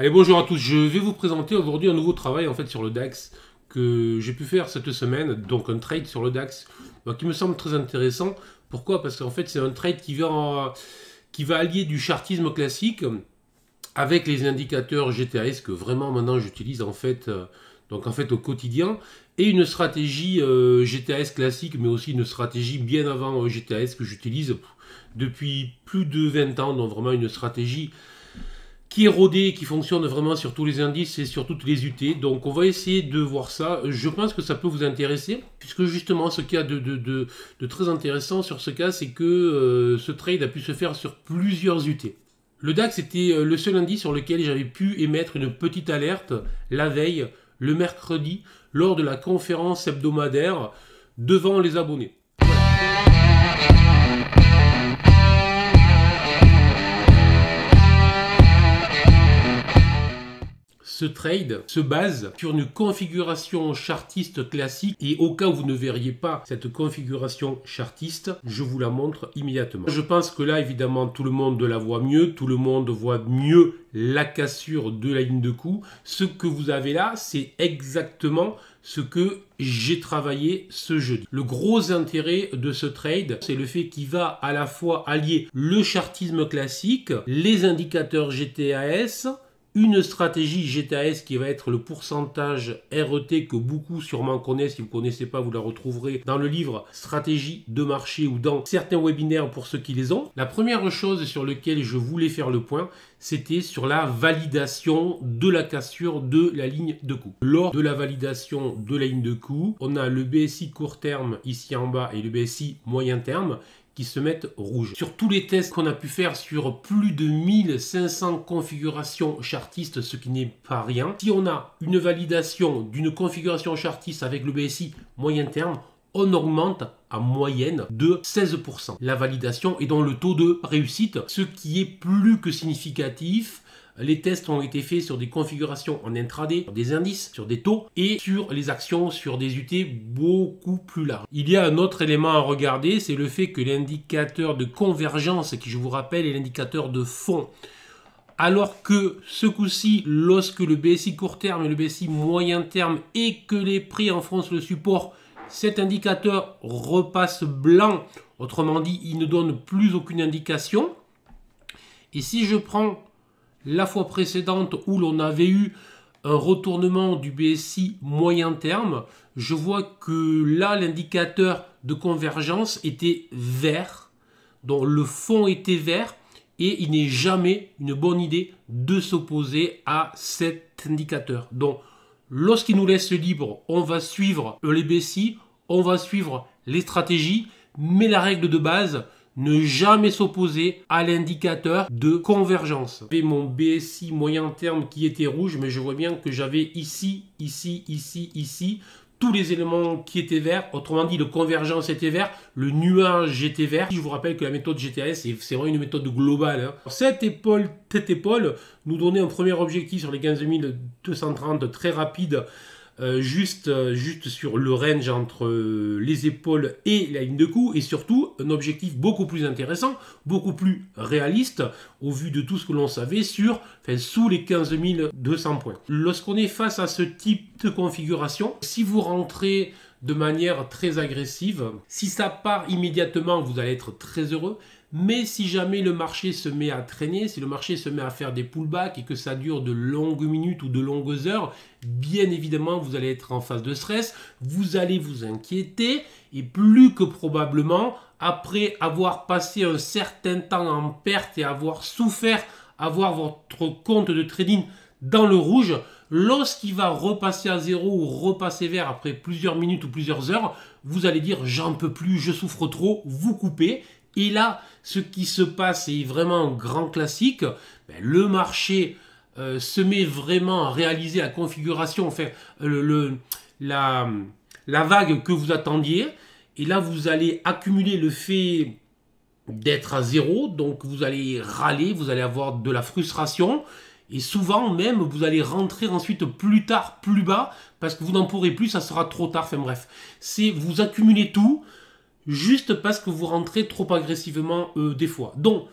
Allez, bonjour à tous. Je vais vous présenter aujourd'hui un nouveau travail en fait sur le DAX que j'ai pu faire cette semaine, donc un trade sur le DAX qui me semble très intéressant. Pourquoi Parce qu'en fait, c'est un trade qui va, qui va allier du chartisme classique avec les indicateurs GTAS que vraiment maintenant j'utilise en fait euh, donc en fait au quotidien et une stratégie euh, GTAS classique mais aussi une stratégie bien avant euh, GTAS que j'utilise depuis plus de 20 ans donc vraiment une stratégie qui est rodé, qui fonctionne vraiment sur tous les indices et sur toutes les UT. Donc on va essayer de voir ça. Je pense que ça peut vous intéresser, puisque justement ce qu'il y a de, très intéressant sur ce cas, c'est que euh, ce trade a pu se faire sur plusieurs UT. Le DAX était euh, le seul indice sur lequel j'avais pu émettre une petite alerte la veille, le mercredi, lors de la conférence hebdomadaire devant les abonnés. ce trade se base sur une configuration chartiste classique et au cas où vous ne verriez pas cette configuration chartiste, je vous la montre immédiatement. Je pense que là, évidemment, tout le monde la voit mieux, tout le monde voit mieux la cassure de la ligne de coup. Ce que vous avez là, c'est exactement ce que j'ai travaillé ce jeudi. Le gros intérêt de ce trade, c'est le fait qu'il va à la fois allier le chartisme classique, les indicateurs GTAS, une stratégie GTAS qui va être le pourcentage RET que beaucoup sûrement connaissent. Si vous ne connaissez pas, vous la retrouverez dans le livre Stratégie de marché ou dans certains webinaires pour ceux qui les ont. La première chose sur laquelle je voulais faire le point, c'était sur la validation de la cassure de la ligne de coût. Lors de la validation de la ligne de coût, on a le BSI court terme ici en bas et le BSI moyen terme qui se mettent rouge Sur tous les tests qu'on a pu faire sur plus de 1500 configurations chartistes, ce qui n'est pas rien, si on a une validation d'une configuration chartiste avec le BSI moyen terme, on augmente à moyenne de 16% la validation est dans le taux de réussite, ce qui est plus que significatif les tests ont été faits sur des configurations en intraday, sur des indices, sur des taux et sur les actions sur des UT beaucoup plus larges. Il y a un autre élément à regarder, c'est le fait que l'indicateur de convergence, qui je vous rappelle est l'indicateur de fond, alors que ce coup-ci, lorsque le BSI court terme et le BSI moyen terme et que les prix en France le support, cet indicateur repasse blanc. Autrement dit, il ne donne plus aucune indication. Et si je prends la fois précédente où l'on avait eu un retournement du BSI moyen terme, je vois que là, l'indicateur de convergence était vert, dont le fond était vert, et il n'est jamais une bonne idée de s'opposer à cet indicateur. Donc, lorsqu'il nous laisse libre, on va suivre les BSI, on va suivre les stratégies, mais la règle de base, ne jamais s'opposer à l'indicateur de convergence. J'avais mon BSI moyen terme qui était rouge, mais je vois bien que j'avais ici, ici, ici, ici, tous les éléments qui étaient verts. Autrement dit, le convergence était vert, le nuage était vert. Je vous rappelle que la méthode GTS, c'est vraiment une méthode globale. Hein. Cette épaule, cette épaule, nous donnait un premier objectif sur les 15 230 très rapide euh, juste, euh, juste sur le range entre euh, les épaules et la ligne de cou, et surtout un objectif beaucoup plus intéressant, beaucoup plus réaliste au vu de tout ce que l'on savait sur, enfin, sous les 15 200 points. Lorsqu'on est face à ce type de configuration, si vous rentrez de manière très agressive, si ça part immédiatement, vous allez être très heureux. Mais si jamais le marché se met à traîner, si le marché se met à faire des pullbacks et que ça dure de longues minutes ou de longues heures, bien évidemment, vous allez être en phase de stress, vous allez vous inquiéter et plus que probablement, après avoir passé un certain temps en perte et avoir souffert, avoir votre compte de trading dans le rouge, lorsqu'il va repasser à zéro ou repasser vert après plusieurs minutes ou plusieurs heures, vous allez dire j'en peux plus, je souffre trop, vous coupez et là, ce qui se passe est vraiment grand classique. Ben, le marché euh, se met vraiment à réaliser la configuration, enfin, la, vague que vous attendiez. Et là, vous allez accumuler le fait d'être à zéro. Donc, vous allez râler, vous allez avoir de la frustration. Et souvent même, vous allez rentrer ensuite plus tard, plus bas, parce que vous n'en pourrez plus, ça sera trop tard. Enfin bref, c'est vous accumulez tout, juste parce que vous rentrez trop agressivement euh, des fois. Donc,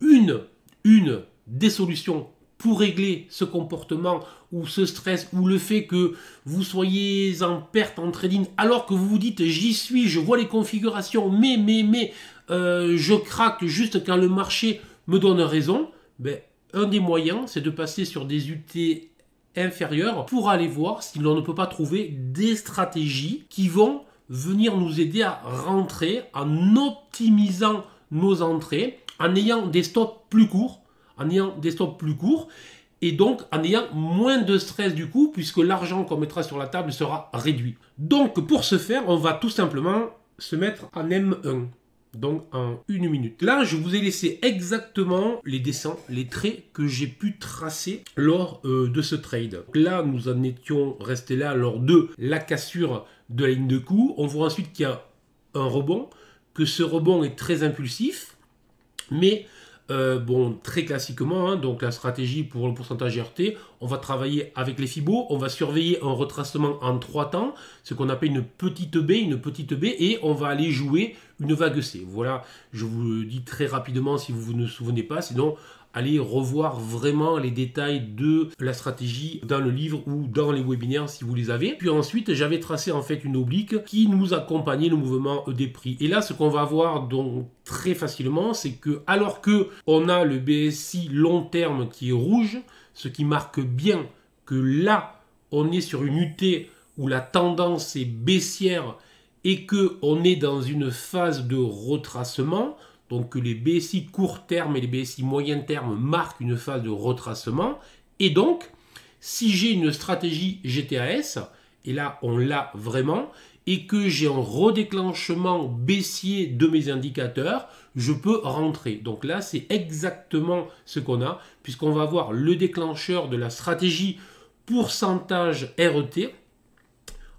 une, une des solutions pour régler ce comportement ou ce stress ou le fait que vous soyez en perte en trading alors que vous vous dites j'y suis, je vois les configurations, mais, mais, mais, euh, je craque juste quand le marché me donne raison, ben, un des moyens, c'est de passer sur des UT inférieurs pour aller voir si l'on ne peut pas trouver des stratégies qui vont venir nous aider à rentrer en optimisant nos entrées, en ayant des stops plus courts, en ayant des stops plus courts et donc en ayant moins de stress du coup puisque l'argent qu'on mettra sur la table sera réduit. Donc pour ce faire, on va tout simplement se mettre en M1. Donc en une minute. Là, je vous ai laissé exactement les dessins, les traits que j'ai pu tracer lors euh, de ce trade. là, nous en étions restés là lors de la cassure de la ligne de coup. On voit ensuite qu'il y a un rebond, que ce rebond est très impulsif, mais euh, bon, très classiquement, hein, donc la stratégie pour le pourcentage RT, on va travailler avec les fibos, on va surveiller un retracement en trois temps, ce qu'on appelle une petite B, une petite B, et on va aller jouer une vague C. Voilà, je vous le dis très rapidement si vous ne vous souvenez pas, sinon aller revoir vraiment les détails de la stratégie dans le livre ou dans les webinaires si vous les avez. Puis ensuite, j'avais tracé en fait une oblique qui nous accompagnait le mouvement des prix. Et là, ce qu'on va voir donc très facilement, c'est que alors que on a le BSI long terme qui est rouge, ce qui marque bien que là, on est sur une UT où la tendance est baissière et que on est dans une phase de retracement, donc que les BSI court terme et les BSI moyen terme marquent une phase de retracement. Et donc, si j'ai une stratégie GTAS, et là on l'a vraiment, et que j'ai un redéclenchement baissier de mes indicateurs, je peux rentrer. Donc là, c'est exactement ce qu'on a, puisqu'on va voir le déclencheur de la stratégie pourcentage RET,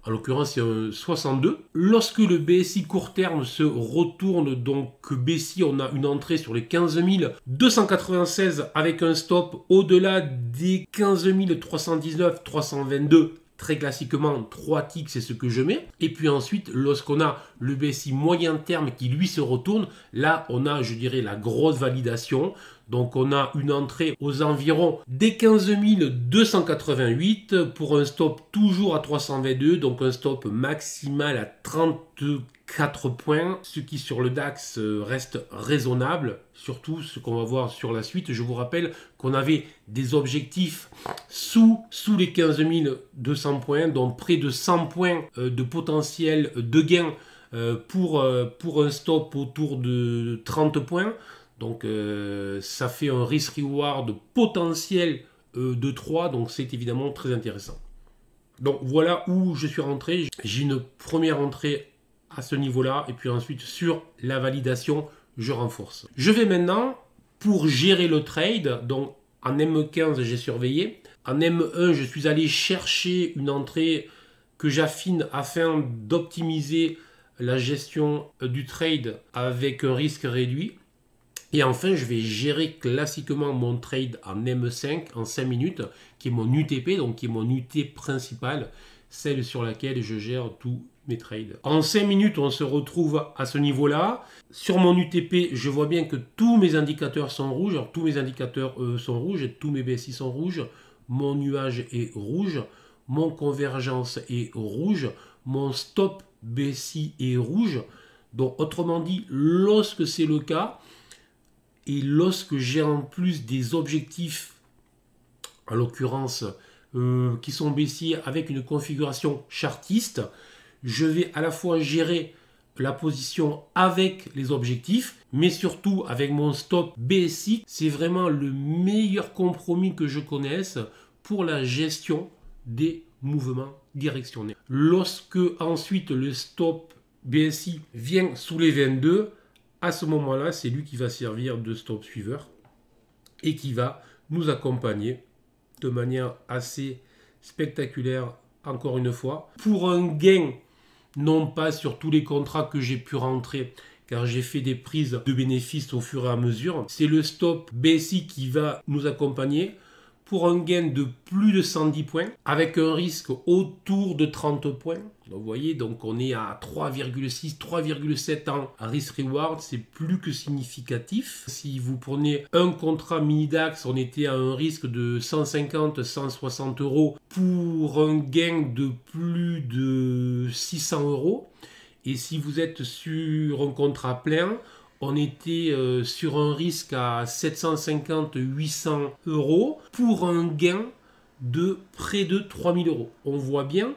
en l'occurrence c'est un 62. Lorsque le BSI court terme se retourne, donc BSI, on a une entrée sur les 15 296 avec un stop au-delà des 15 319, 322 très classiquement, 3 ticks, c'est ce que je mets. Et puis ensuite, lorsqu'on a le BSI moyen terme qui lui se retourne, là, on a, je dirais, la grosse validation. Donc on a une entrée aux environs des 15 288 pour un stop toujours à 322, donc un stop maximal à 34 points, ce qui sur le DAX euh, reste raisonnable, surtout ce qu'on va voir sur la suite. Je vous rappelle qu'on avait des objectifs sous, les 15 200 points, donc près de 100 points euh, de potentiel de gain euh, pour un stop autour de 30 points. Donc euh, ça fait un risk-reward potentiel euh, de 3, donc c'est évidemment très intéressant. Donc voilà où je suis rentré. J'ai une première entrée à ce niveau-là, et puis ensuite sur la validation, je renforce. Je vais maintenant, pour gérer le trade, donc en M15 j'ai surveillé, en M1 je suis allé chercher une entrée que j'affine afin d'optimiser la gestion euh, du trade avec un risque réduit. Et enfin, je vais gérer classiquement mon trade en M5 en 5 minutes, qui est mon UTP, donc qui est mon UT principal, celle sur laquelle je gère tous mes trades. En 5 minutes, on se retrouve à ce niveau-là. Sur mon UTP, je vois bien que tous mes indicateurs sont rouges. tous mes indicateurs euh, sont rouges, tous mes BSI sont rouges. Mon nuage est rouge, mon convergence est rouge, mon stop BSI est rouge. Donc, autrement dit, lorsque c'est le cas, et lorsque j'ai en plus des objectifs, en l'occurrence, euh, qui sont baissiers avec une configuration chartiste, je vais à la fois gérer la position avec les objectifs, mais surtout avec mon stop BSI. C'est vraiment le meilleur compromis que je connaisse pour la gestion des mouvements directionnels. Lorsque ensuite le stop BSI vient sous les 22, à ce moment-là, c'est lui qui va servir de stop suiveur et qui va nous accompagner de manière assez spectaculaire, encore une fois, pour un gain, non pas sur tous les contrats que j'ai pu rentrer, car j'ai fait des prises de bénéfices au fur et à mesure. C'est le stop BSI qui va nous accompagner pour un gain de plus de 110 points, avec un risque autour de 30 points. Donc vous voyez, donc on est à 3,6, 3,7 ans à risk reward, c'est plus que significatif. Si vous prenez un contrat mini DAX, on était à un risque de 150, 160 euros pour un gain de plus de 600 euros. Et si vous êtes sur un contrat plein, on était euh, sur un risque à 750-800 euros pour un gain de près de 3000 euros. On voit bien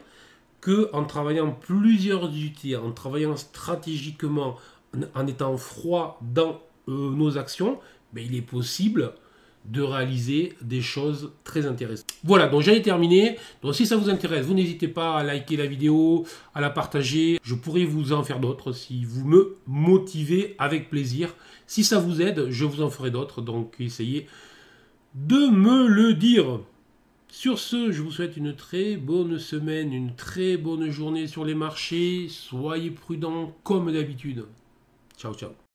que en travaillant plusieurs outils, en travaillant stratégiquement, en, étant froid dans euh, nos actions, ben, il est possible de réaliser des choses très intéressantes. Voilà, donc j'en ai terminé. Donc si ça vous intéresse, vous n'hésitez pas à liker la vidéo, à la partager. Je pourrais vous en faire d'autres si vous me motivez avec plaisir. Si ça vous aide, je vous en ferai d'autres. Donc essayez de me le dire. Sur ce, je vous souhaite une très bonne semaine, une très bonne journée sur les marchés. Soyez prudents comme d'habitude. Ciao, ciao.